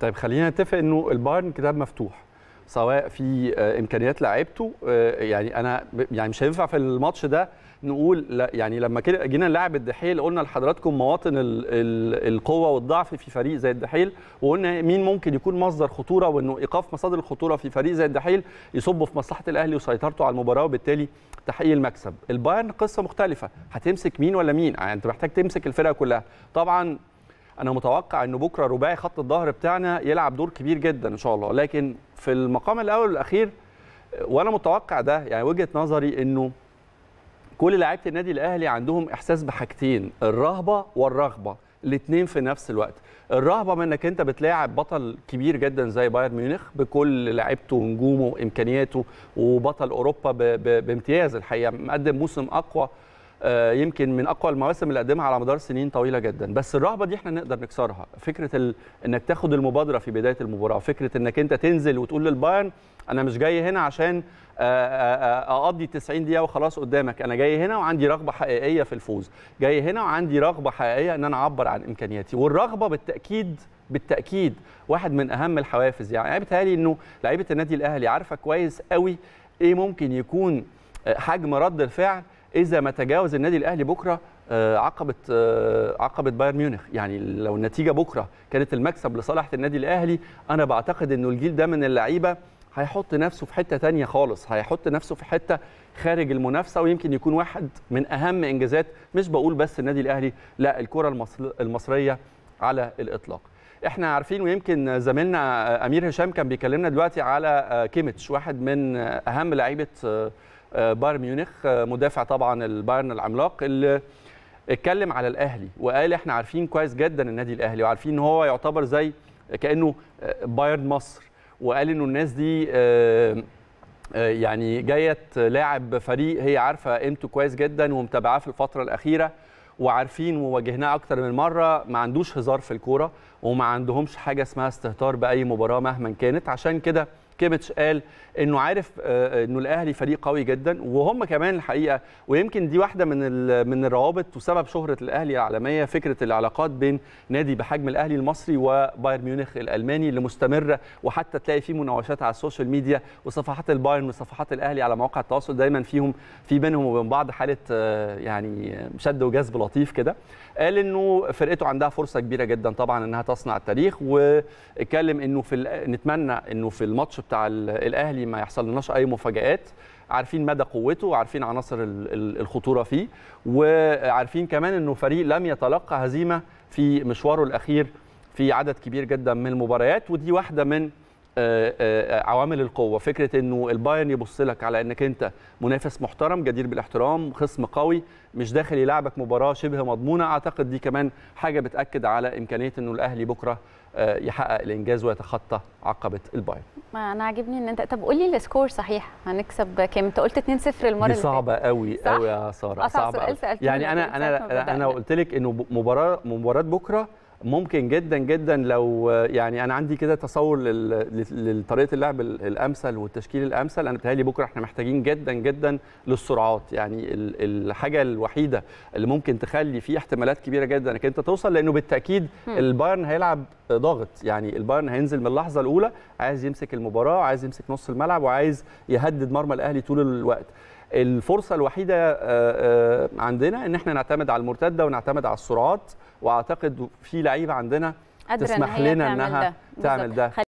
طيب خلينا نتفق انه البايرن كتاب مفتوح سواء في آه، امكانيات لعيبته آه، يعني انا يعني مش هينفع في الماتش ده نقول لا يعني لما جينا نلعب الدحيل قلنا لحضراتكم مواطن الـ الـ القوه والضعف في فريق زي الدحيل وقلنا مين ممكن يكون مصدر خطوره وانه ايقاف مصادر الخطوره في فريق زي الدحيل يصب في مصلحه الاهلي وسيطرته على المباراه وبالتالي تحقيق المكسب البايرن قصه مختلفه هتمسك مين ولا مين يعني انت محتاج تمسك الفرقه كلها طبعا انا متوقع ان بكره رباعي خط الظهر بتاعنا يلعب دور كبير جدا ان شاء الله لكن في المقام الاول والاخير وانا متوقع ده يعني وجهه نظري انه كل لعيبه النادي الاهلي عندهم احساس بحاجتين الرهبه والرغبه الاثنين في نفس الوقت الرهبه من انك انت بتلاعب بطل كبير جدا زي بايرن ميونخ بكل لعيبته ونجومه وامكانياته وبطل اوروبا بامتياز الحقيقه مقدم موسم اقوى آه، يمكن من اقوى المواسم اللي قدمها على مدار سنين طويله جدا بس الرهبه دي احنا نقدر نكسرها فكره ال... انك تاخد المبادره في بدايه المباراه فكره انك انت تنزل وتقول للبايرن انا مش جاي هنا عشان آه، آه، اقضي 90 دقيقه وخلاص قدامك انا جاي هنا وعندي رغبه حقيقيه في الفوز جاي هنا وعندي رغبه حقيقيه ان انا اعبر عن امكانياتي والرغبه بالتاكيد بالتاكيد واحد من اهم الحوافز يعني انا بتهيألي انه لعيبه النادي الاهلي عارفه كويس قوي ايه ممكن يكون حجم رد الفعل اذا ما تجاوز النادي الاهلي بكره آه، عقبه آه، عقبه بايرن ميونخ يعني لو النتيجه بكره كانت المكسب لصالح النادي الاهلي انا بعتقد انه الجيل ده من اللعيبه هيحط نفسه في حته ثانيه خالص هيحط نفسه في حته خارج المنافسه ويمكن يكون واحد من اهم انجازات مش بقول بس النادي الاهلي لا الكره المصريه على الاطلاق احنا عارفين ويمكن زميلنا آه، امير هشام كان بيكلمنا دلوقتي على كيميتش واحد من اهم لعيبه آه، بايرن ميونخ آه، مدافع طبعا البايرن العملاق اللي اتكلم على الاهلي وقال احنا عارفين كويس جدا النادي الاهلي وعارفين ان هو يعتبر زي كانه آه، بايرن مصر وقال انه الناس دي يعني جايه لاعب فريق هي عارفه قيمته كويس جدا ومتابعاه في الفتره الاخيره وعارفين وواجهناه اكتر من مره ما عندوش هزار في الكوره وما عندهمش حاجه اسمها استهتار باي مباراه مهما كانت عشان كده كيبتش قال انه عارف آه، آه، انه الاهلي فريق قوي جدا وهم كمان الحقيقه ويمكن دي واحده من من الروابط وسبب شهره الاهلي العالميه فكره العلاقات بين نادي بحجم الاهلي المصري وبايرن ميونخ الالماني اللي مستمره وحتى تلاقي فيه مناوشات على السوشيال ميديا وصفحات البايرن وصفحات الاهلي على مواقع التواصل دايما فيهم في بينهم وبين بعض حاله آه، يعني شد وجذب لطيف كده قال انه فرقته عندها فرصه كبيره جدا طبعا انها تصنع التاريخ واتكلم انه في نتمنى انه في الماتش بتاع الاهلي ما يحصل لناش اي مفاجات عارفين مدى قوته وعارفين عناصر الخطوره فيه وعارفين كمان انه فريق لم يتلقى هزيمه في مشواره الاخير في عدد كبير جدا من المباريات ودي واحده من آه، آه، عوامل القوه فكره انه البايرن يبص لك على انك انت منافس محترم جدير بالاحترام خصم قوي مش داخل يلعبك مباراه شبه مضمونه اعتقد دي كمان حاجه بتاكد على امكانيه انه الاهلي بكره آه، يحقق الانجاز ويتخطى عقبه البايرن ما انا عاجبني ان انت طب قول لي السكور صحيح هنكسب كام انت قلت 2-0 المره اللي صعبه قوي قوي يا ساره صعبه يعني انا انا انا قلت لك انه مباراه مباراه بكره ممكن جدا جدا لو يعني انا عندي كده تصور لطريقه اللعب الامثل والتشكيل الامثل انا بتهيألي بكره احنا محتاجين جدا جدا للسرعات يعني الحاجه الوحيده اللي ممكن تخلي في احتمالات كبيره جدا انك انت توصل لانه بالتاكيد البايرن هيلعب ضاغط يعني البايرن هينزل من اللحظه الاولى عايز يمسك المباراه وعايز يمسك نص الملعب وعايز يهدد مرمى الاهلي طول الوقت الفرصه الوحيده آه، آه، عندنا ان احنا نعتمد على المرتده ونعتمد على السرعات واعتقد في لعيبه عندنا تسمح لنا انها تعمل ده